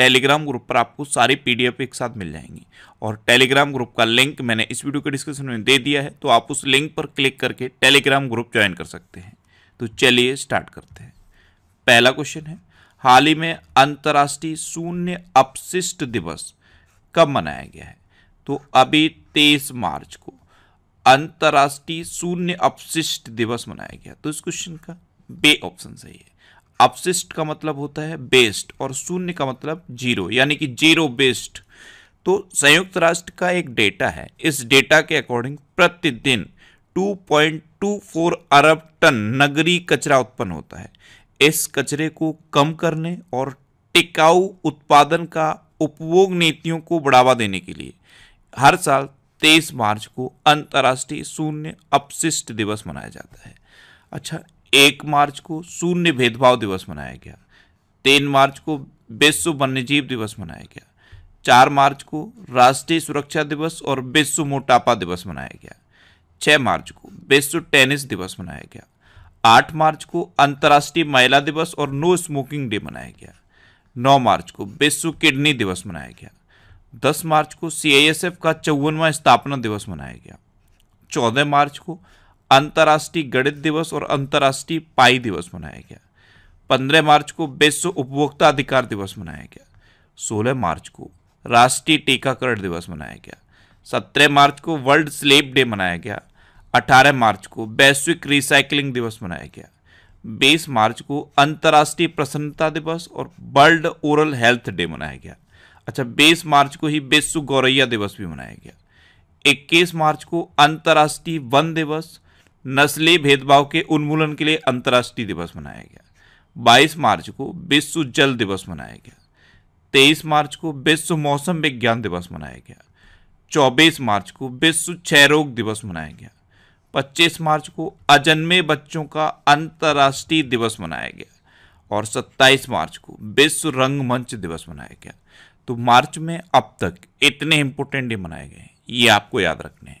Telegram group पर आपको सारी पीडीएफ एक साथ मिल जाएंगी और टेलीग्राम ग्रुप का लिंक मैंने इस वीडियो के डिस्क्रिप्शन में दे दिया है तो आप उस लिंक पर क्लिक करके टेलीग्राम ग्रुप ज्वाइन कर सकते हैं तो चलिए स्टार्ट करते हैं पहला क्वेश्चन है हाल ही में अंतर्राष्ट्रीय शून्य अपशिष्ट दिवस कब मनाया गया है तो अभी तेईस मार्च को अंतर्राष्ट्रीय शून्य अपशिष्ट दिवस मनाया गया तो इस क्वेश्चन का बे ऑप्शन सही है अपशिष्ट का मतलब होता है बेस्ट और शून्य का मतलब जीरो यानी कि जीरो बेस्ट तो संयुक्त राष्ट्र का एक डेटा है इस डेटा के अकॉर्डिंग प्रतिदिन 2.24 अरब टन नगरी कचरा उत्पन्न होता है इस कचरे को कम करने और टिकाऊ उत्पादन का उपभोग नीतियों को बढ़ावा देने के लिए हर साल 23 मार्च को अंतर्राष्ट्रीय शून्य अपशिष्ट दिवस मनाया जाता है अच्छा एक मार्च को शून्य भेदभाव दिवस मनाया गया तीन मार्च को विश्व वन्यजीव दिवस मनाया गया चार मार्च को राष्ट्रीय सुरक्षा दिवस और विश्व मोटापा दिवस मनाया गया छः मार्च को विश्व टेनिस दिवस मनाया गया आठ मार्च को अंतर्राष्ट्रीय महिला दिवस और नो स्मोकिंग डे मनाया गया नौ मार्च को विश्व किडनी दिवस मनाया गया दस मार्च को सी का चौवनवा स्थापना दिवस मनाया गया चौदह मार्च को अंतर्राष्ट्रीय गणित दिवस और अंतर्राष्ट्रीय पाई दिवस मनाया गया पंद्रह मार्च को विश्व उपभोक्ता अधिकार दिवस मनाया गया सोलह मार्च को राष्ट्रीय टीकाकरण दिवस मनाया गया सत्रह मार्च को वर्ल्ड स्लेब डे मनाया गया अठारह मार्च को वैश्विक रिसाइकलिंग दिवस मनाया गया बीस मार्च को अंतर्राष्ट्रीय प्रसन्नता दिवस और वर्ल्ड ओरल हेल्थ डे मनाया गया अच्छा बीस मार्च को ही विश्व गौरैया दिवस भी मनाया गया इक्कीस मार्च को अंतर्राष्ट्रीय वन दिवस नस्ली भेदभाव के उन्मूलन के लिए अंतर्राष्ट्रीय दिवस मनाया गया 22 मार्च को विश्व जल दिवस मनाया गया 23 मार्च को विश्व मौसम विज्ञान दिवस मनाया गया 24 मार्च को विश्व क्षय रोग दिवस मनाया गया 25 मार्च को अजन्मे बच्चों का अंतर्राष्ट्रीय दिवस मनाया गया और 27 मार्च को विश्व रंगमंच दिवस मनाया गया तो मार्च में अब तक इतने इंपोर्टेंट डे मनाए गए ये आपको याद रखने हैं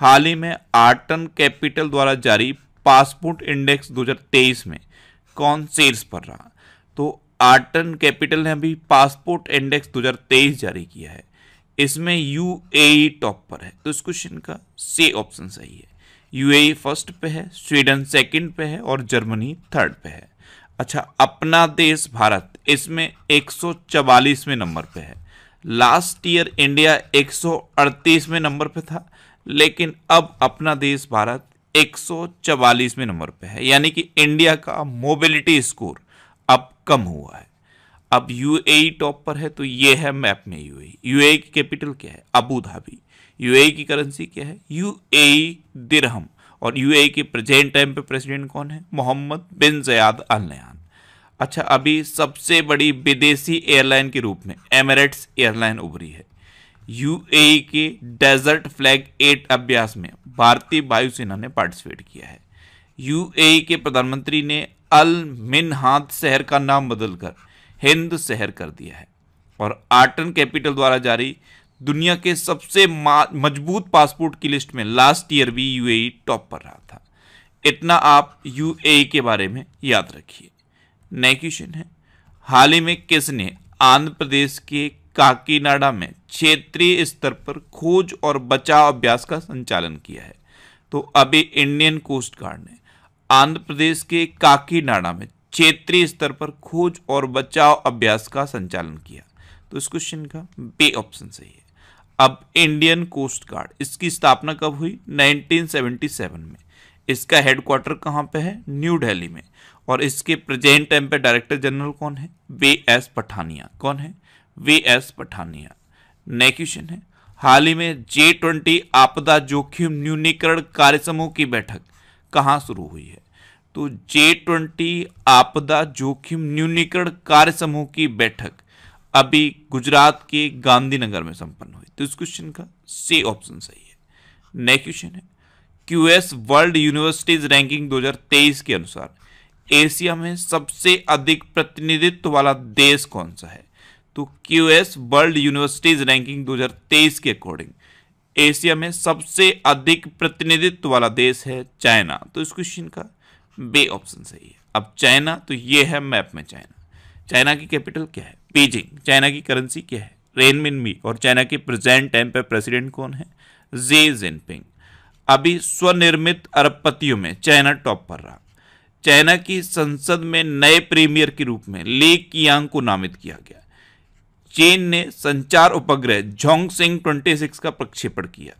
हाल ही में आर्टन कैपिटल द्वारा जारी पासपोर्ट इंडेक्स 2023 में कौन सेल्स पर रहा तो आर्टन कैपिटल ने अभी पासपोर्ट इंडेक्स 2023 जारी किया है इसमें यू टॉप पर है तो इस क्वेश्चन का से ऑप्शन सही है यू फर्स्ट पे है स्वीडन सेकंड पे है और जर्मनी थर्ड पे है अच्छा अपना देश भारत इसमें 144वें नंबर पर है लास्ट ईयर इंडिया 138वें नंबर पर था लेकिन अब अपना देश भारत 144वें नंबर पे है यानी कि इंडिया का मोबिलिटी स्कोर अब कम हुआ है अब यूएई टॉप पर है तो ये है मैप में यूएई यूएई की कैपिटल क्या है अबू धाबी यूएई की करेंसी क्या है यूएई दिरहम और यूएई के प्रेजेंट टाइम पे प्रेसिडेंट कौन है मोहम्मद बिन जयाद अल नयान अच्छा अभी सबसे बड़ी विदेशी एयरलाइन के रूप में एमरेट्स एयरलाइन उभरी है यूएई के डेजर्ट फ्लैग एट अभ्यास में भारतीय वायुसेना ने पार्टिसिपेट किया है यूएई के प्रधानमंत्री ने अल मिनहाद शहर का नाम बदलकर हिंद शहर कर दिया है और आर्टन कैपिटल द्वारा जारी दुनिया के सबसे मजबूत पासपोर्ट की लिस्ट में लास्ट ईयर भी यूएई टॉप पर रहा था इतना आप यूएई के बारे में याद रखिए नए क्वेश्चन है हाल ही में किसने आंध्र प्रदेश के काकीनाडा में क्षेत्रीय स्तर पर खोज और बचाव अभ्यास का संचालन किया है तो अभी इंडियन कोस्ट गार्ड ने आंध्र प्रदेश के काकीनाडा में क्षेत्रीय स्तर पर खोज और बचाव अभ्यास का संचालन किया तो इस क्वेश्चन का बे ऑप्शन सही है अब इंडियन कोस्ट गार्ड इसकी स्थापना कब हुई 1977 में इसका हेडक्वार्टर कहाँ पे है न्यू दिल्ली में और इसके प्रेजेंट टाइम पे डायरेक्टर जनरल कौन है बे एस पठानिया कौन है V S Pathania next question है हाल ही में जे ट्वेंटी आपदा जोखिम न्यूनीकरण कार्य समूह की बैठक कहाँ शुरू हुई है तो जे ट्वेंटी आपदा जोखिम न्यूनीकरण कार्य समूह की बैठक अभी गुजरात के गांधीनगर में संपन्न हुई तो इस क्वेश्चन का सी ऑप्शन सही है नेक्स्ट क्वेश्चन है क्यूएस वर्ल्ड यूनिवर्सिटीज रैंकिंग 2023 के अनुसार एशिया में सबसे अधिक प्रतिनिधित्व वाला देश कौन सा है तो Q S world universities ranking 2023 के अकॉर्डिंग एशिया में सबसे अधिक प्रतिनिधित्व वाला देश है चाइना तो इस क्वेश्चन का बे ऑप्शन सही है अब चाइना तो ये है मैप में चाइना चाइना की कैपिटल क्या है बीजिंग चाइना की करेंसी क्या है रेनमिन मी और चाइना के प्रेजेंट टाइम पर प्रेसिडेंट कौन है जे जिनपिंग अभी स्वनिर्मित अरबपतियों में चाइना टॉप पर रहा चाइना की संसद में नए प्रीमियर के रूप में ली कियांग को नामित किया गया चीन ने संचार उपग्रह झोंग सिंह ट्वेंटी सिक्स का प्रक्षेपण किया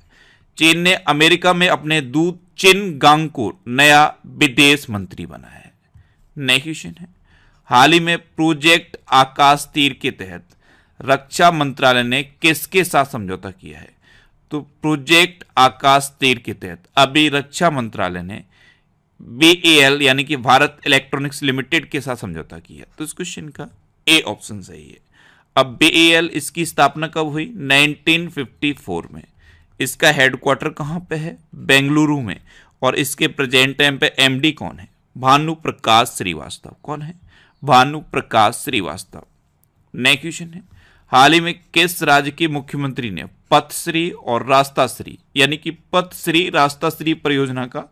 चीन ने अमेरिका में अपने दूत चिन गांग को नया विदेश मंत्री बनाया है नया क्वेश्चन है हाल ही में प्रोजेक्ट आकाश तीर के तहत रक्षा मंत्रालय ने किसके साथ समझौता किया है तो प्रोजेक्ट आकाश तीर के तहत अभी रक्षा मंत्रालय ने बी यानी कि भारत इलेक्ट्रॉनिक्स लिमिटेड के साथ समझौता किया तो इस क्वेश्चन का ए ऑप्शन सही है अब बी इसकी स्थापना कब हुई 1954 में इसका हेडक्वार्टर कहाँ पे है बेंगलुरु में और इसके प्रेजेंट टाइम पे एमडी कौन है भानु प्रकाश श्रीवास्तव कौन है भानु प्रकाश श्रीवास्तव नए क्वेश्चन है हाल ही में किस राज्य के मुख्यमंत्री ने पथश्री और रास्ताश्री यानी कि पथश्री रास्ताश्री परियोजना का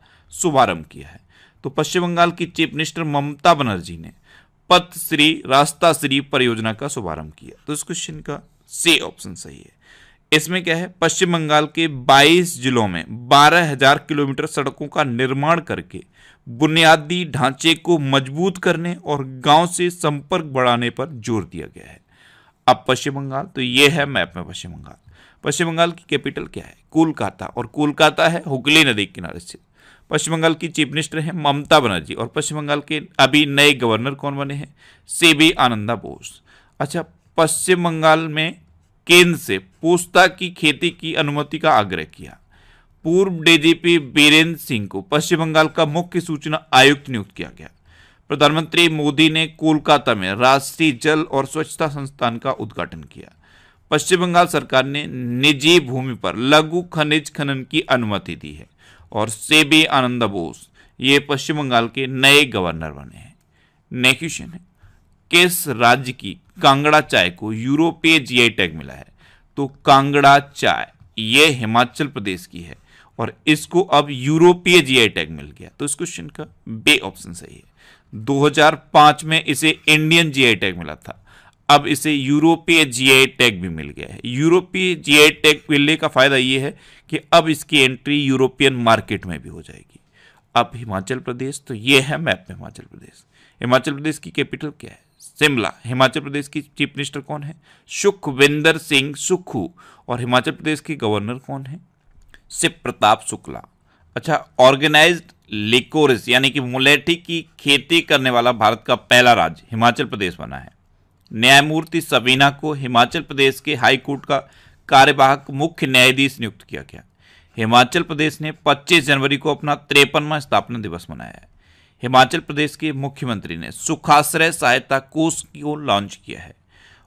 शुभारंभ किया है तो पश्चिम बंगाल की चीफ मिनिस्टर ममता बनर्जी ने पथ श्री रास्ता श्री परियोजना का शुभारंभ किया तो इस क्वेश्चन का सी ऑप्शन सही है इसमें क्या है पश्चिम बंगाल के 22 जिलों में 12,000 किलोमीटर सड़कों का निर्माण करके बुनियादी ढांचे को मजबूत करने और गांव से संपर्क बढ़ाने पर जोर दिया गया है अब पश्चिम बंगाल तो यह है मैप में पश्चिम बंगाल पश्चिम बंगाल की कैपिटल क्या है कोलकाता और कोलकाता है हुगली नदी किनारे स्थित पश्चिम बंगाल की चीफ मिनिस्टर हैं ममता बनर्जी और पश्चिम बंगाल के अभी नए गवर्नर कौन बने हैं सी बी आनंदा बोस अच्छा पश्चिम बंगाल में केंद्र से पोस्ता की खेती की अनुमति का आग्रह किया पूर्व डीजीपी बीरेंद्र सिंह को पश्चिम बंगाल का मुख्य सूचना आयुक्त नियुक्त किया गया प्रधानमंत्री मोदी ने कोलकाता में राष्ट्रीय जल और स्वच्छता संस्थान का उद्घाटन किया पश्चिम बंगाल सरकार ने निजी भूमि पर लघु खनिज खनन की अनुमति दी है और सेबी आनंद बोस ये पश्चिम बंगाल के नए गवर्नर बने हैं नेक्स्ट क्वेश्चन है किस राज्य की कांगड़ा चाय को यूरोपीय जीआई टैग मिला है तो कांगड़ा चाय ये हिमाचल प्रदेश की है और इसको अब यूरोपीय जीआई टैग मिल गया तो इस क्वेश्चन का बे ऑप्शन सही है 2005 में इसे इंडियन जीआई टैग मिला था अब इसे यूरोपीय जीआई टैग भी मिल गया है यूरोपीय जीआई टैग मिलने का फ़ायदा ये है कि अब इसकी एंट्री यूरोपियन मार्केट में भी हो जाएगी अब हिमाचल प्रदेश तो ये है मैप में हिमाचल प्रदेश हिमाचल प्रदेश की कैपिटल क्या है शिमला हिमाचल प्रदेश की चीफ मिनिस्टर कौन है सुखविंदर सिंह सुखू और हिमाचल प्रदेश के गवर्नर कौन है शिव प्रताप शुक्ला अच्छा ऑर्गेनाइज लिकोरिस यानी कि मुलेठी की खेती करने वाला भारत का पहला राज्य हिमाचल प्रदेश बना है न्यायमूर्ति सबीना को हिमाचल प्रदेश के हाईकोर्ट का कार्यवाहक मुख्य न्यायाधीश नियुक्त किया गया हिमाचल प्रदेश ने 25 जनवरी को अपना तिरपनवा स्थापना दिवस मनाया है हिमाचल प्रदेश के मुख्यमंत्री ने सुखाश्रय सहायता कोष को लॉन्च किया है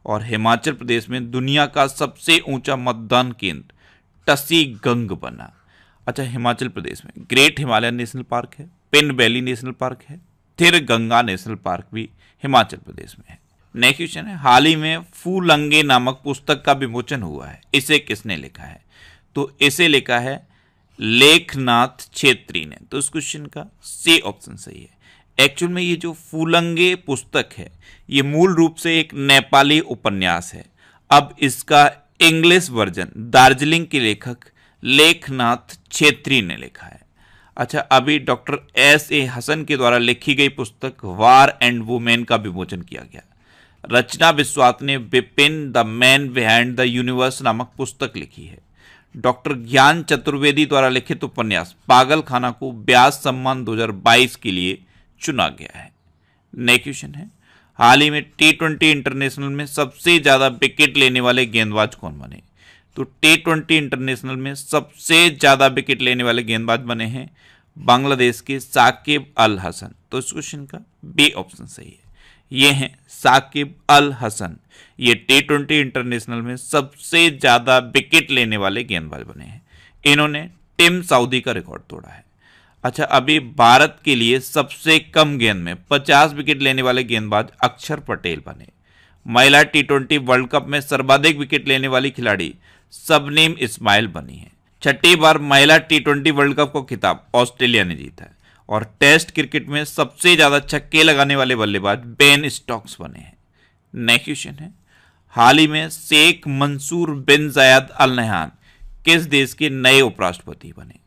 और हिमाचल प्रदेश में दुनिया का सबसे ऊंचा मतदान केंद्र टसी गंग बना अच्छा हिमाचल प्रदेश में ग्रेट हिमालयन नेशनल पार्क है पिन वैली नेशनल पार्क है थिर गंगा नेशनल पार्क भी हिमाचल प्रदेश में है नेक्स्ट क्वेश्चन है हाल ही में फूलंगे नामक पुस्तक का विमोचन हुआ है इसे किसने लिखा है तो इसे लिखा है लेखनाथ छेत्री ने तो इस क्वेश्चन का सी ऑप्शन सही है एक्चुअल में ये जो फूलंगे पुस्तक है ये मूल रूप से एक नेपाली उपन्यास है अब इसका इंग्लिश वर्जन दार्जिलिंग के लेखक लेखनाथ छेत्री ने लिखा है अच्छा अभी डॉक्टर एस ए हसन के द्वारा लिखी गई पुस्तक वार एंड वुमेन का विमोचन किया गया रचना बिस्वात ने Vipin the man behind the universe नामक पुस्तक लिखी है डॉक्टर ज्ञान चतुर्वेदी द्वारा लिखित उपन्यास पागल खाना को ब्यास सम्मान 2022 के लिए चुना गया है नए क्वेश्चन है हाल ही में टी ट्वेंटी इंटरनेशनल में सबसे ज़्यादा विकेट लेने वाले गेंदबाज कौन बने तो टी ट्वेंटी इंटरनेशनल में सबसे ज़्यादा विकेट लेने वाले गेंदबाज बने हैं बांग्लादेश के साकिब अल हसन तो इस क्वेश्चन का बी ऑप्शन सही है ये हैं साकिब अल हसन ये टी ट्वेंटी इंटरनेशनल में सबसे ज़्यादा विकेट लेने वाले गेंदबाज बने हैं इन्होंने टिम सऊदी का रिकॉर्ड तोड़ा है अच्छा अभी भारत के लिए सबसे कम गेंद में 50 विकेट लेने वाले गेंदबाज अक्षर पटेल बने महिला टी ट्वेंटी वर्ल्ड कप में सर्वाधिक विकेट लेने वाली खिलाड़ी सबनीम इस्माइल बनी है छठी बार महिला टी ट्वेंटी वर्ल्ड कप को खिताब ऑस्ट्रेलिया ने जीता है और टेस्ट क्रिकेट में सबसे ज़्यादा छक्के लगाने वाले बल्लेबाज बेन स्टॉक्स बने हैं नेक्स्ट क्वेश्चन है हाल ही में शेख मंसूर बिन जायद अल नहान किस देश के नए उपराष्ट्रपति बने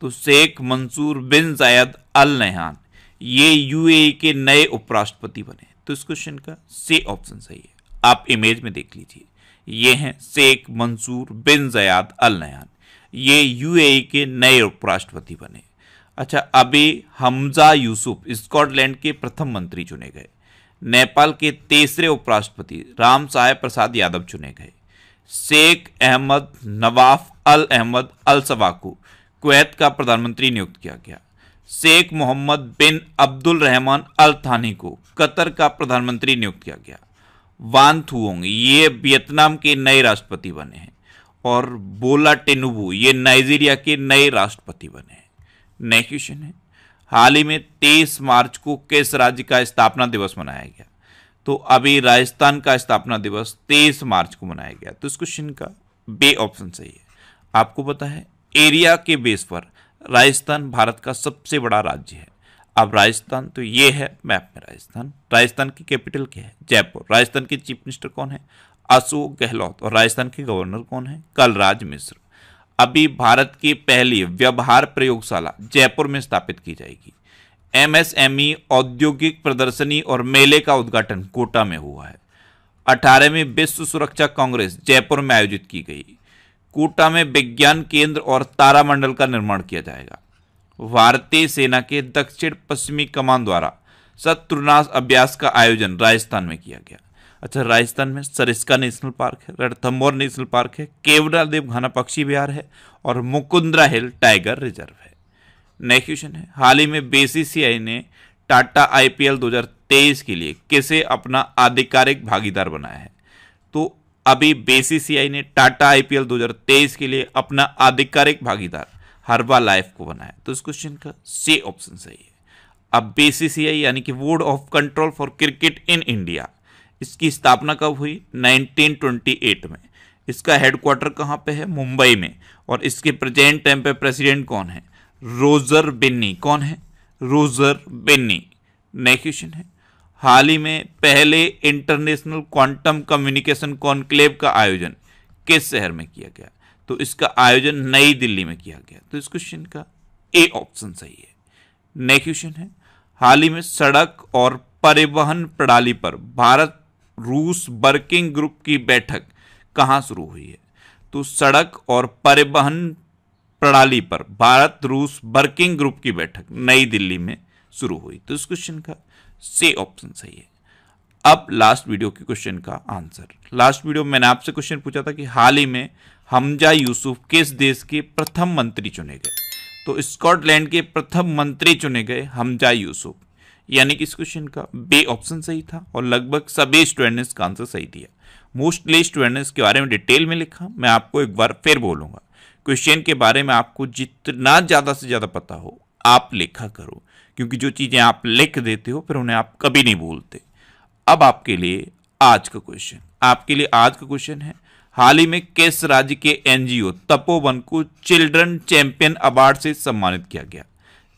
तो शेख मंसूर बिन जायद अल नहान ये यूएई के नए उपराष्ट्रपति बने तो इस क्वेश्चन का से ऑप्शन सही है आप इमेज में देख लीजिए ये हैं शेख मंसूर बिन जयाद अल नयान ये यूएई के नए उपराष्ट्रपति बने अच्छा अभी हमजा यूसुफ स्कॉटलैंड के प्रथम मंत्री चुने गए नेपाल के तीसरे उपराष्ट्रपति राम साय प्रसाद यादव चुने गए Sheikh Ahmad Nawaf Al Ahmad Al Sabah Kuwait का प्रधानमंत्री नियुक्त किया गया शेख मोहम्मद बिन अब्दुल रहमान अल थानी को कतर का प्रधानमंत्री नियुक्त किया गया वान थुओंग ये वियतनाम के नए राष्ट्रपति बने हैं और बोला टेनुबू ये नाइजीरिया के नए राष्ट्रपति बने हैं नेक्स्ट क्वेश्चन है हाल ही में तेईस मार्च को किस राज्य का स्थापना दिवस मनाया गया तो अभी राजस्थान का स्थापना दिवस तेईस मार्च को मनाया गया तो इस क्वेश्चन का बे ऑप्शन सही है आपको पता है एरिया के बेस पर राजस्थान भारत का सबसे बड़ा राज्य है अब राजस्थान तो ये है मैप में राजस्थान राजस्थान की कैपिटल क्या है जयपुर राजस्थान के चीफ मिनिस्टर कौन है अशोक गहलोत और राजस्थान के गवर्नर कौन है कलराज मिश्र अभी भारत की पहली व्यवहार प्रयोगशाला जयपुर में स्थापित की जाएगी एमएसएमई e औद्योगिक प्रदर्शनी और मेले का उद्घाटन कोटा में हुआ है अठारहवीं विश्व सुरक्षा कांग्रेस जयपुर में आयोजित की गई कोटा में विज्ञान केंद्र और तारामंडल का निर्माण किया जाएगा भारतीय सेना के दक्षिण पश्चिमी कमान द्वारा शत्रुनाश अभ्यास का आयोजन राजस्थान में किया गया अच्छा राजस्थान में सरिस्का नेशनल पार्क है रणथम्बोर नेशनल पार्क है केवड़ा घना पक्षी विहार है और मुकुंद्रा हिल टाइगर रिजर्व है नेक्स्ट क्वेश्चन है हाल ही में बीसीसीआई ने टाटा आईपीएल 2023 के लिए किसे अपना आधिकारिक भागीदार बनाया है तो अभी बीसीसीआई ने टाटा आईपीएल 2023 के लिए अपना आधिकारिक भागीदार हरबा लाइफ को बनाया तो इस क्वेश्चन का सी ऑप्शन सही है अब बीसीसीआई यानी कि board of control for cricket in India इसकी स्थापना कब हुई 1928 में इसका हेडक्वार्टर कहाँ पे है मुंबई में और इसके प्रेजेंट टाइम पे प्रेसिडेंट कौन है रोजर बिन्नी कौन है रोजर बिन्नी नेक्स्ट क्वेश्चन है हाल ही में पहले इंटरनेशनल क्वांटम कम्युनिकेशन कॉन्क्लेव का आयोजन किस शहर में किया गया तो इसका आयोजन नई दिल्ली में किया गया तो इस क्वेश्चन का ए ऑप्शन सही है नेक्स्ट क्वेश्चन है हाल ही में सड़क और परिवहन प्रणाली पर भारत रूस वर्किंग ग्रुप की बैठक कहाँ शुरू हुई है तो सड़क और परिवहन प्रणाली पर भारत रूस वर्किंग ग्रुप की बैठक नई दिल्ली में शुरू हुई तो इस क्वेश्चन का से ऑप्शन सही है अब लास्ट वीडियो के क्वेश्चन का आंसर लास्ट वीडियो में मैंने आपसे क्वेश्चन पूछा था कि हाल ही में हमजा यूसुफ किस देश के प्रथम मंत्री चुने गए तो स्कॉटलैंड के प्रथम मंत्री चुने गए हमजा यूसुफ यानी कि इस क्वेश्चन का बे ऑप्शन सही था और लगभग सभी स्टूडेंट ने इसका आंसर सही दिया मोस्टली स्टूडेंट ने इसके बारे में डिटेल में लिखा मैं आपको एक बार फिर बोलूँगा क्वेश्चन के बारे में आपको जितना ज़्यादा से ज़्यादा पता हो आप लिखा करो क्योंकि जो चीज़ें आप लिख देते हो फिर उन्हें आप कभी नहीं भूलते अब आपके लिए आज का क्वेश्चन आपके लिए आज का क्वेश्चन है हाल ही में किस राज्य के एनजीओ तपोवन को चिल्ड्रन चैंपियन अवार्ड से सम्मानित किया गया